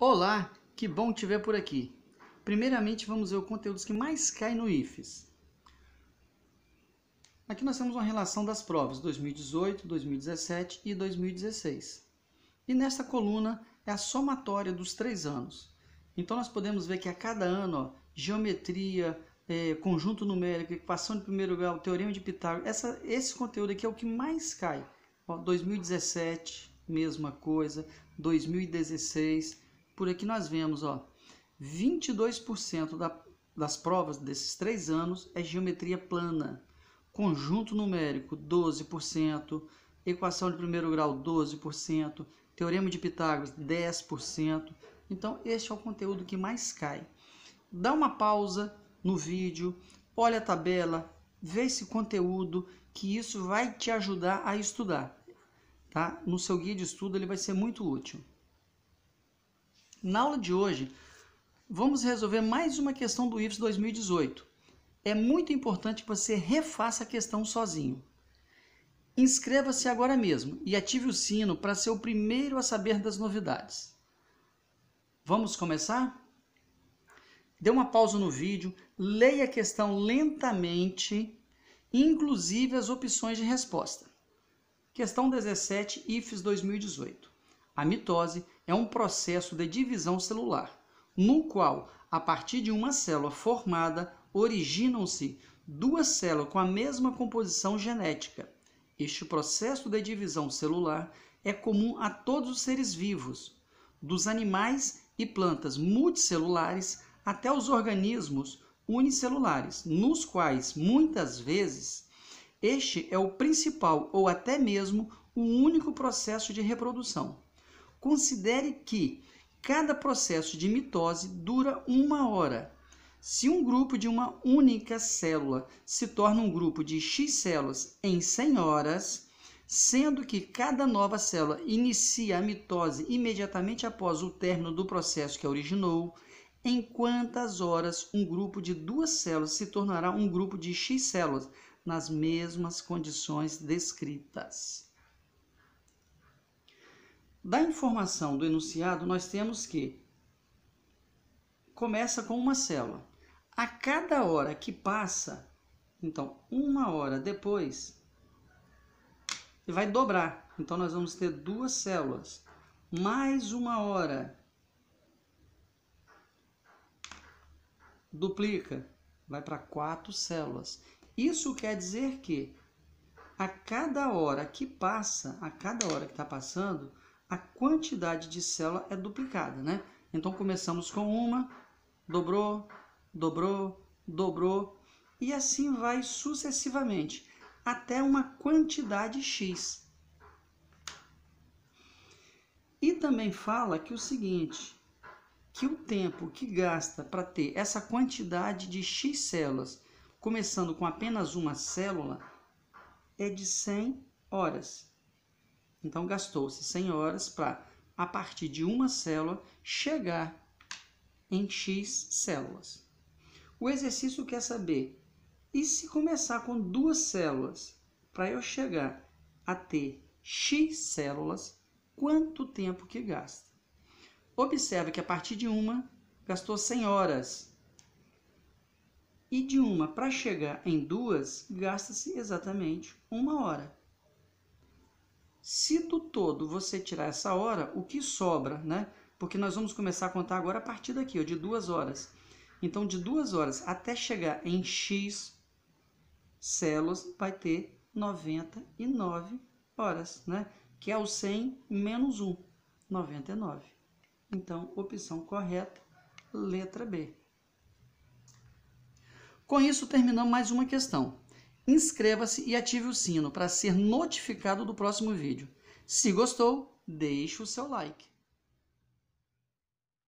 Olá, que bom te ver por aqui. Primeiramente, vamos ver o conteúdo que mais cai no IFES. Aqui nós temos uma relação das provas 2018, 2017 e 2016. E nesta coluna é a somatória dos três anos. Então nós podemos ver que a cada ano, ó, geometria, é, conjunto numérico, equação de primeiro grau, teorema de Pitágoras, essa, esse conteúdo aqui é o que mais cai. Ó, 2017, mesma coisa, 2016, por aqui nós vemos, ó, 22% da, das provas desses três anos é geometria plana, conjunto numérico 12%, equação de primeiro grau 12%, teorema de Pitágoras 10%. Então, este é o conteúdo que mais cai. Dá uma pausa no vídeo, olha a tabela, vê esse conteúdo que isso vai te ajudar a estudar, tá? No seu guia de estudo ele vai ser muito útil. Na aula de hoje, vamos resolver mais uma questão do IFES 2018. É muito importante que você refaça a questão sozinho. Inscreva-se agora mesmo e ative o sino para ser o primeiro a saber das novidades. Vamos começar? Dê uma pausa no vídeo, leia a questão lentamente, inclusive as opções de resposta. Questão 17, IFES 2018. A mitose é um processo de divisão celular, no qual, a partir de uma célula formada, originam-se duas células com a mesma composição genética. Este processo de divisão celular é comum a todos os seres vivos, dos animais e plantas multicelulares até os organismos unicelulares, nos quais muitas vezes este é o principal ou até mesmo o único processo de reprodução. Considere que cada processo de mitose dura uma hora. Se um grupo de uma única célula se torna um grupo de X células em 100 horas, sendo que cada nova célula inicia a mitose imediatamente após o término do processo que a originou, em quantas horas um grupo de duas células se tornará um grupo de X células nas mesmas condições descritas. Da informação do enunciado, nós temos que começa com uma célula. A cada hora que passa, então uma hora depois, ele vai dobrar. Então nós vamos ter duas células. Mais uma hora. Duplica, vai para quatro células. Isso quer dizer que a cada hora que passa, a cada hora que está passando, a quantidade de célula é duplicada, né? Então começamos com uma, dobrou, dobrou, dobrou e assim vai sucessivamente até uma quantidade X. E também fala que o seguinte, que o tempo que gasta para ter essa quantidade de X células, começando com apenas uma célula, é de 100 horas. Então gastou-se 100 horas para, a partir de uma célula, chegar em X células. O exercício quer saber, e se começar com duas células, para eu chegar a ter X células, quanto tempo que gasta? Observe que a partir de uma, gastou 100 horas. E de uma para chegar em duas, gasta-se exatamente uma hora. Se do todo você tirar essa hora, o que sobra, né? Porque nós vamos começar a contar agora a partir daqui, ó, de duas horas. Então, de duas horas até chegar em X células, vai ter 99 horas, né? Que é o 100 menos 1, 99. Então, opção correta, letra B. Com isso, terminamos mais uma questão inscreva-se e ative o sino para ser notificado do próximo vídeo. Se gostou, deixe o seu like.